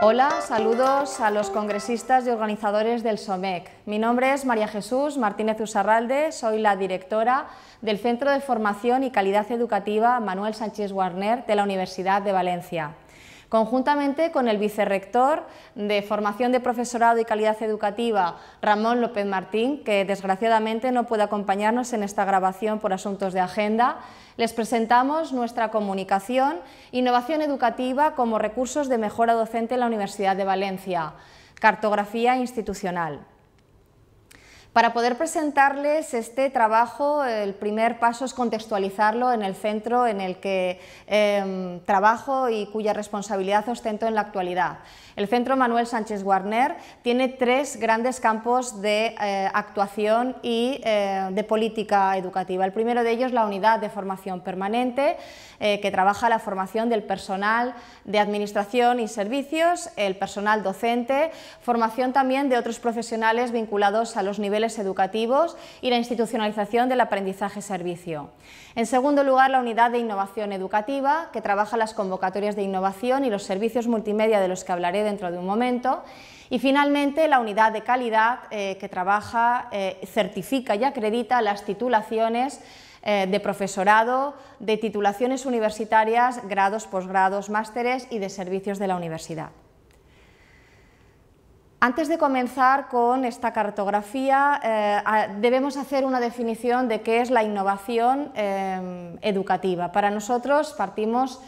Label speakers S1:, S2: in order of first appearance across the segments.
S1: Hola, saludos a los congresistas y organizadores del SOMEC. Mi nombre es María Jesús Martínez Usarralde, soy la directora del Centro de Formación y Calidad Educativa Manuel Sánchez Warner de la Universidad de Valencia conjuntamente con el vicerrector de Formación de Profesorado y Calidad Educativa, Ramón López Martín, que desgraciadamente no puede acompañarnos en esta grabación por asuntos de agenda, les presentamos nuestra comunicación Innovación Educativa como recursos de mejora docente en la Universidad de Valencia, cartografía institucional. Para poder presentarles este trabajo, el primer paso es contextualizarlo en el centro en el que em, trabajo y cuya responsabilidad ostento en la actualidad. El Centro Manuel Sánchez Warner tiene tres grandes campos de eh, actuación y eh, de política educativa. El primero de ellos, es la unidad de formación permanente, eh, que trabaja la formación del personal de administración y servicios, el personal docente, formación también de otros profesionales vinculados a los niveles educativos y la institucionalización del aprendizaje-servicio. En segundo lugar, la unidad de innovación educativa, que trabaja las convocatorias de innovación y los servicios multimedia de los que hablaré dentro de un momento. Y finalmente, la unidad de calidad, eh, que trabaja, eh, certifica y acredita las titulaciones eh, de profesorado, de titulaciones universitarias, grados, posgrados, másteres y de servicios de la universidad. Antes de comenzar con esta cartografía, eh, debemos hacer una definición de qué es la innovación eh, educativa. Para nosotros partimos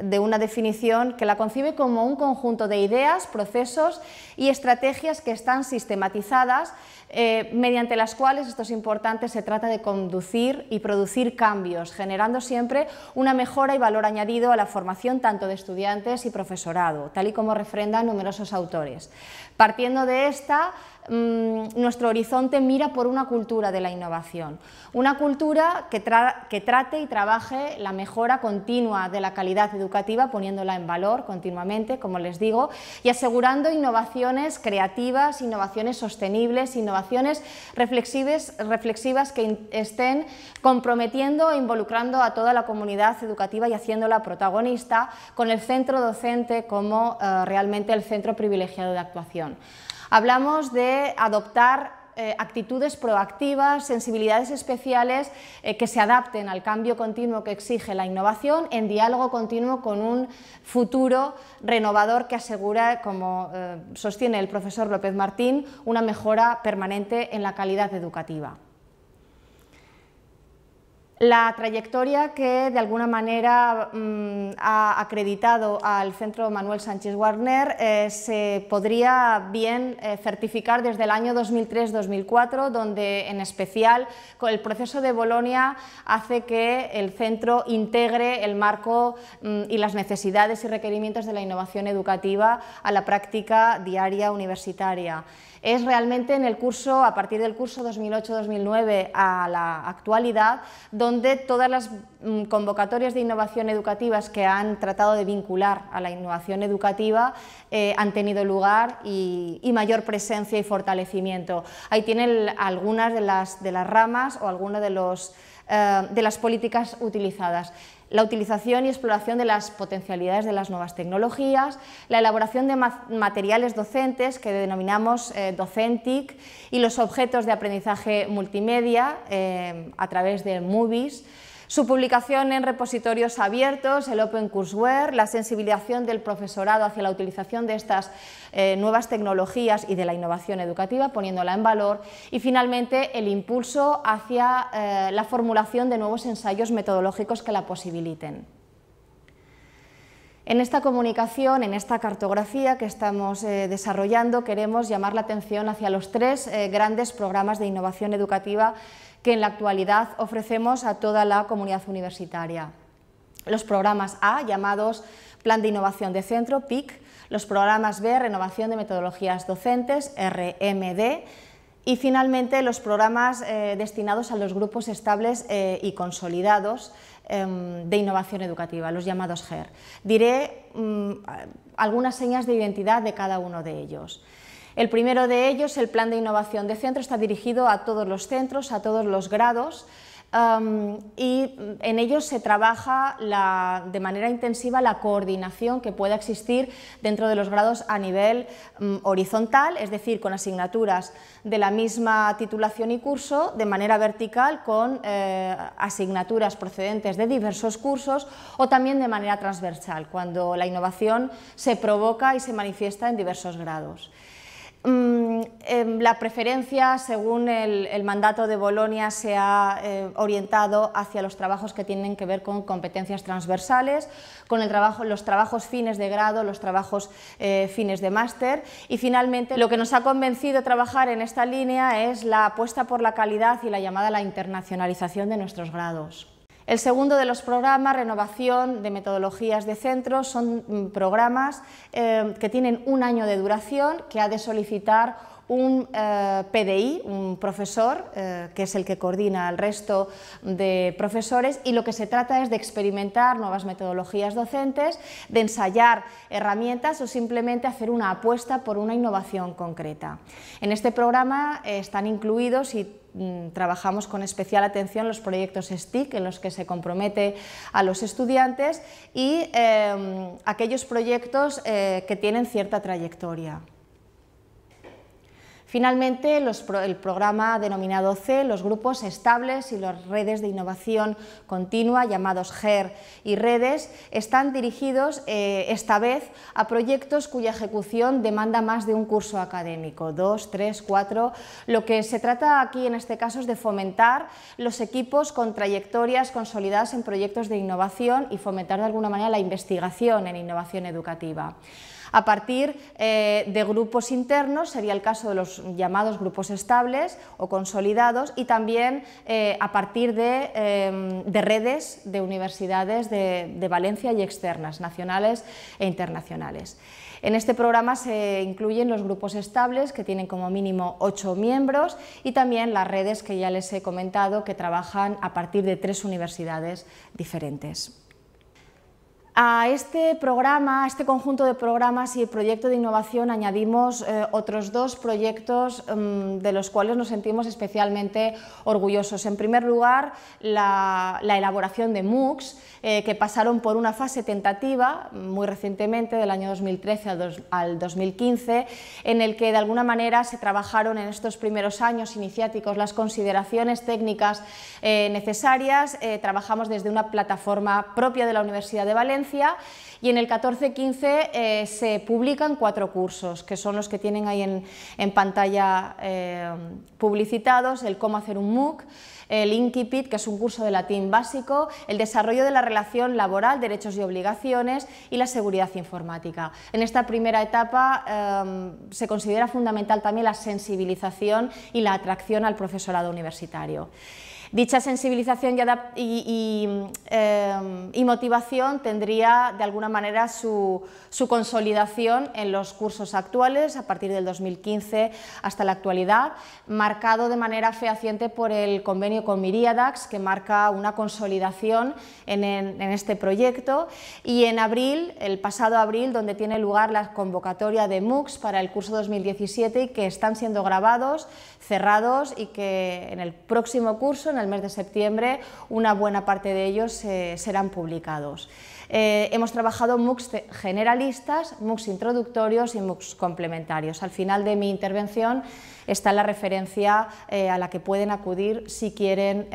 S1: de una definición que la concibe como un conjunto de ideas, procesos y estrategias que están sistematizadas, eh, mediante las cuales, esto es importante, se trata de conducir y producir cambios, generando siempre una mejora y valor añadido a la formación tanto de estudiantes y profesorado, tal y como refrendan numerosos autores. Partiendo de esta, Mm, nuestro horizonte mira por una cultura de la innovación, una cultura que, trate y trabaje la mejora continua de la calidad educativa, poniéndola en valor continuamente, como les digo, y asegurando innovaciones creativas, innovaciones sostenibles, innovaciones reflexivas, que estén comprometiendo e involucrando a toda la comunidad educativa y haciéndola protagonista con el centro docente como eh, realmente el centro privilegiado de actuación. Hablamos de adoptar eh, actitudes proactivas, sensibilidades especiales eh, que se adapten al cambio continuo que exige la innovación en diálogo continuo con un futuro renovador que asegura, como eh, sostiene el profesor López Martín, una mejora permanente en la calidad educativa. La trayectoria que de alguna manera mm, ha acreditado al Centro Manuel Sánchez Warner eh, se podría bien eh, certificar desde el año 2003-2004, donde en especial con el proceso de Bolonia hace que el centro integre el marco mm, y las necesidades y requerimientos de la innovación educativa a la práctica diaria universitaria. Es realmente en el curso, a partir del curso 2008-2009 a la actualidad, donde todas las mm, convocatorias de innovación educativas que han tratado de vincular a la innovación educativa eh, han tenido lugar y, mayor presencia y fortalecimiento. Ahí tienen algunas de las, ramas o algunas de eh, las políticas utilizadas la utilización y exploración de las potencialidades de las nuevas tecnologías, la elaboración de materiales docentes que denominamos eh, Docentic y los objetos de aprendizaje multimedia eh, a través de movies, su publicación en repositorios abiertos, el Open Courseware, la sensibilización del profesorado hacia la utilización de estas eh, nuevas tecnologías y de la innovación educativa, poniéndola en valor, y finalmente el impulso hacia eh, la formulación de nuevos ensayos metodológicos que la posibiliten. En esta comunicación, en esta cartografía que estamos eh, desarrollando, queremos llamar la atención hacia los tres eh, grandes programas de innovación educativa que en la actualidad ofrecemos a toda la comunidad universitaria. Los programas A, llamados Plan de Innovación de Centro, PIC, los programas B, Renovación de Metodologías Docentes, RMD, y finalmente los programas eh, destinados a los grupos estables eh, y consolidados em, de innovación educativa, los llamados GER. Diré mm, algunas señas de identidad de cada uno de ellos. El primero de ellos, el Plan de Innovación de Centro, está dirigido a todos los centros, a todos los grados, y en ellos se trabaja de manera intensiva la coordinación que pueda existir dentro de los grados a nivel mm, horizontal, es decir, con asignaturas de la misma titulación y curso, de manera vertical con eh, asignaturas procedentes de diversos cursos o también de manera transversal, cuando la innovación se provoca y se manifiesta en diversos grados. Mm, em, la preferencia, según el, mandato de Bolonia, se ha eh, orientado hacia los trabajos que tienen que ver con competencias transversales, con el trabajo, los trabajos fines de grado, los trabajos eh, fines de máster. Y finalmente, lo que nos ha convencido trabajar en esta línea es la apuesta por la calidad y la llamada la internacionalización de nuestros grados. El segundo de los programas, renovación de metodologías de centros, son mm, programas eh, que tienen un año de duración que ha de solicitar un eh, PDI, un profesor, eh, que es el que coordina al resto de profesores, y lo que se trata es de experimentar nuevas metodologías docentes, de ensayar herramientas o simplemente hacer una apuesta por una innovación concreta. En este programa eh, están incluidos y mm, trabajamos con especial atención los proyectos STIC en los que se compromete a los estudiantes y em, aquellos proyectos que tienen cierta trayectoria. Finalmente, el programa denominado C, los grupos estables y las redes de innovación continua, llamados GER y redes, están dirigidos eh, esta vez a proyectos cuya ejecución demanda más de un curso académico, dos, tres, cuatro. Lo que se trata aquí en este caso es de fomentar los equipos con trayectorias consolidadas en proyectos de innovación y fomentar de alguna manera la investigación en innovación educativa a partir eh, de grupos internos, sería el caso de los llamados grupos estables o consolidados, y también eh, a partir em, de, redes de universidades de Valencia y externas, nacionales e internacionales. En este programa se incluyen los grupos estables, que tienen como mínimo ocho miembros, y también las redes que ya les he comentado, que trabajan a partir de tres universidades diferentes. A este programa, a este conjunto de programas y proyecto de innovación añadimos eh, otros dos proyectos mm, de los cuales nos sentimos especialmente orgullosos. En primer lugar, la, elaboración de MOOCs, eh, que pasaron por una fase tentativa muy recientemente, del año 2013 al, 2015, en el que de alguna manera se trabajaron en estos primeros años iniciáticos las consideraciones técnicas eh, necesarias. trabajamos desde una plataforma propia de la Universidad de Valencia y en el 14-15 eh, se publican cuatro cursos, que son los que tienen ahí en, pantalla eh, publicitados, el cómo hacer un MOOC, el Inkipit, que es un curso de latín básico, el desarrollo de la relación laboral, derechos y obligaciones y la seguridad informática. En esta primera etapa eh, se considera fundamental también la sensibilización y la atracción al profesorado universitario. Dicha sensibilización em, y, motivación tendría de alguna manera su, consolidación en los cursos actuales a partir del 2015 hasta la actualidad, marcado de manera fehaciente por el convenio con Miriadax que marca una consolidación en, este proyecto y en abril, el pasado abril, donde tiene lugar la convocatoria de MOOCs para el curso 2017 que están siendo grabados, cerrados y que en el próximo curso en el mes de septiembre una buena parte de ellos eh, serán publicados. Eh, hemos trabajado MOOCs generalistas, MOOCs introductorios y MOOCs complementarios. Al final de mi intervención está la referencia eh, a la que pueden acudir si quieren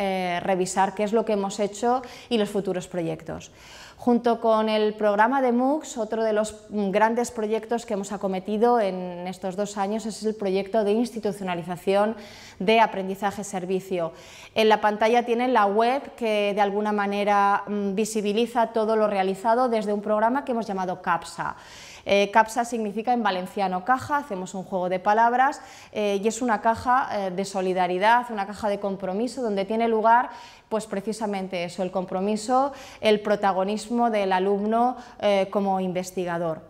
S1: revisar qué es lo que hemos hecho y los futuros proyectos. Junto con el programa de MOOCs, otro de los grandes proyectos que hemos acometido en estos dos años es el proyecto de institucionalización de aprendizaje-servicio. En la pantalla tienen la web que de alguna manera mm, visibiliza todo lo realizado desde un programa que hemos llamado CAPSA. Eh, CAPSA significa en valenciano caja, hacemos un juego de palabras eh, y es una caja eh, de solidaridad, una caja de compromiso donde tiene lugar pues precisamente eso, el compromiso, el protagonismo del alumno eh, como investigador.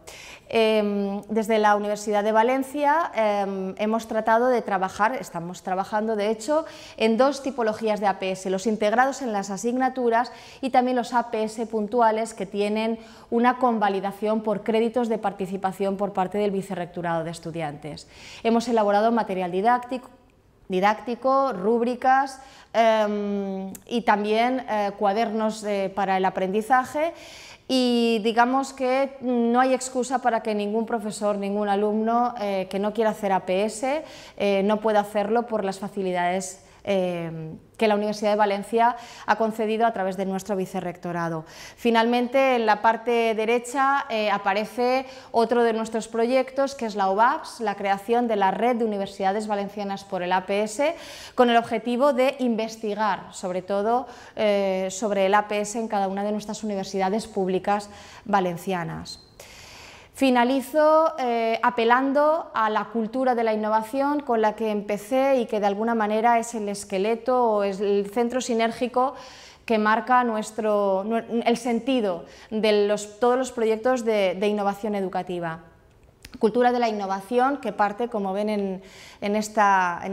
S1: Em, desde la Universidad de Valencia em, hemos tratado de trabajar, estamos trabajando de hecho, en dos tipologías de APS, los integrados en las asignaturas y también los APS puntuales que tienen una convalidación por créditos de participación por parte del Vicerrectorado de Estudiantes. Hemos elaborado material didáctico, didáctico, rúbricas em, y también eh, cuadernos eh, para el aprendizaje y digamos que no hay excusa para que ningún profesor, ningún alumno eh, que no quiera hacer APS no pueda hacerlo por las facilidades em, que la Universidad de Valencia ha concedido a través de nuestro vicerrectorado. Finalmente, en la parte derecha eh, aparece otro de nuestros proyectos, que es la OVAPS, la creación de la Red de Universidades Valencianas por el APS, con el objetivo de investigar, sobre todo, eh, sobre el APS en cada una de nuestras universidades públicas valencianas. Finalizo eh, apelando a la cultura de la innovación con la que empecé y que de alguna manera es el esqueleto o es el centro sinérgico que marca nuestro, el sentido de los, todos los proyectos de innovación educativa. Cultura de la innovación que parte, como ven en,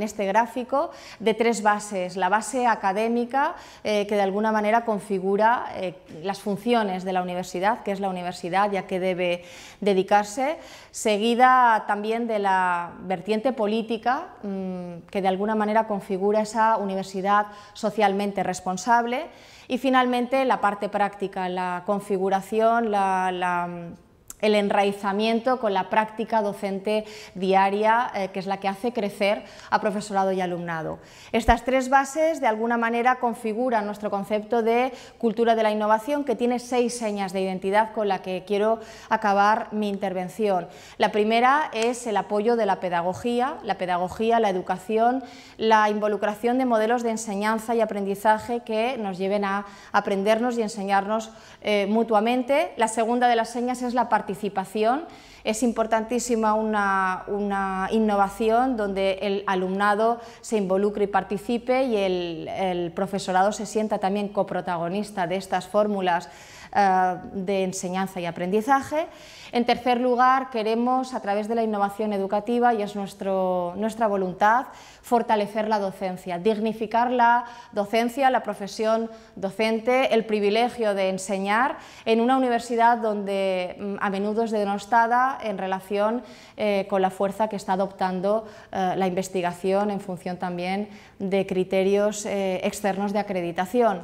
S1: este gráfico, de tres bases. La base académica, eh, que de alguna manera configura eh, las funciones de la universidad, que es la universidad y a debe dedicarse, seguida también de la vertiente política, mm, que de alguna manera configura esa universidad socialmente responsable, y finalmente la parte práctica, la configuración, la el enraizamiento con la práctica docente diaria, eh, que es la que hace crecer a profesorado y alumnado. Estas tres bases, de alguna manera, configuran nuestro concepto de cultura de la innovación, que tiene seis señas de identidad con la que quiero acabar mi intervención. La primera es el apoyo de la pedagogía, la pedagogía, la educación, la involucración de modelos de enseñanza y aprendizaje que nos lleven a aprendernos y enseñarnos eh, mutuamente. La segunda de las señas es la participación participación es importantísima una, innovación donde el alumnado se involucre y participe y el, profesorado se sienta también coprotagonista de estas fórmulas eh, de enseñanza y aprendizaje. En tercer lugar, queremos, a través de la innovación educativa, y es nuestra voluntad, fortalecer la docencia, dignificar la docencia, la profesión docente, el privilegio de enseñar en una universidad donde mm, a menudo es denostada en relación eh, con la fuerza que está adoptando eh, la investigación en función también de criterios eh, externos de acreditación.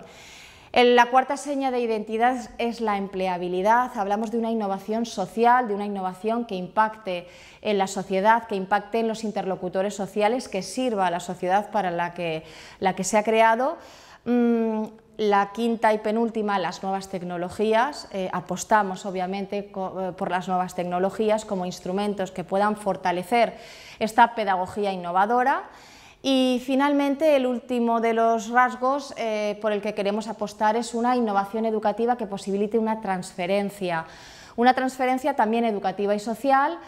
S1: La cuarta seña de identidad es la empleabilidad. Hablamos de una innovación social, de una innovación que impacte en la sociedad, que impacte en los interlocutores sociales, que sirva a la sociedad para la que, se ha creado. Mm, la quinta y penúltima, las nuevas tecnologías. Eh, apostamos, obviamente, eh, por las nuevas tecnologías como instrumentos que puedan fortalecer esta pedagogía innovadora. Y finalmente, el último de los rasgos eh, por el que queremos apostar es una innovación educativa que posibilite una transferencia. Una transferencia también educativa y social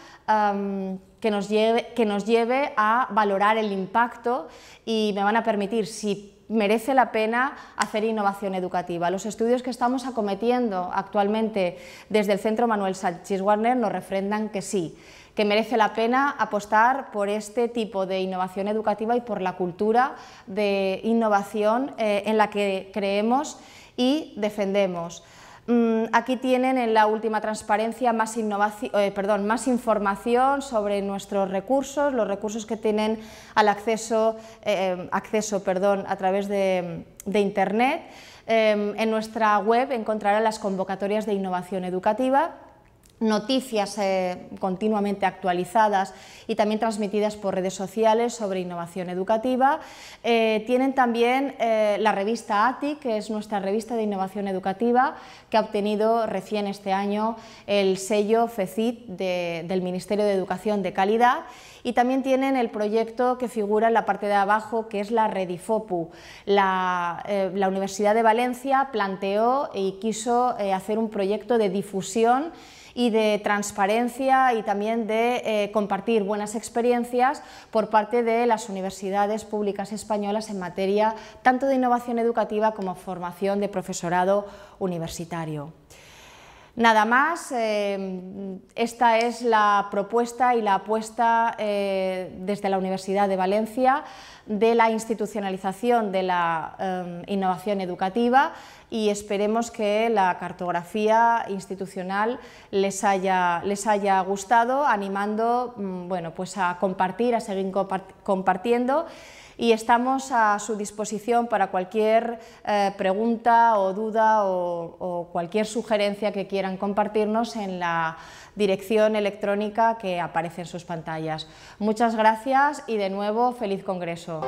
S1: que, nos lleve, que nos lleve a valorar el impacto y me van a permitir, si merece la pena hacer innovación educativa. Los estudios que estamos acometiendo actualmente desde el Centro Manuel Sánchez Warner nos refrendan que sí, que merece la pena apostar por este tipo de innovación educativa y por la cultura de innovación eh, en la que creemos y defendemos. Mm, aquí tienen en la última transparencia eh, más, información sobre nuestros recursos, los recursos que tienen al acceso, eh, em, a través de, Internet. Em, en nuestra web encontrarán las convocatorias de innovación educativa noticias eh, continuamente actualizadas y también transmitidas por redes sociales sobre innovación educativa. Eh, tienen también eh, la revista ATI, que es nuestra revista de innovación educativa, que ha obtenido recién este año el sello FECIT del Ministerio de Educación de Calidad y también tienen el proyecto que figura en la parte de abajo, que es la Redifopu. La, Universidad de Valencia planteó y quiso hacer un proyecto de difusión y de transparencia y también de eh, compartir buenas experiencias por parte de las universidades públicas españolas en materia tanto de innovación educativa como formación de profesorado universitario. Nada más, eh, esta es la propuesta y la apuesta eh, desde la Universidad de Valencia de la institucionalización de la eh, innovación educativa y esperemos que la cartografía institucional les haya, les haya gustado, animando mm, bueno, pues a compartir, a seguir compartiendo y estamos a su disposición para cualquier eh, pregunta o duda o, cualquier sugerencia que quieran compartirnos en la dirección electrónica que aparece en sus pantallas. Muchas gracias y de nuevo feliz congreso.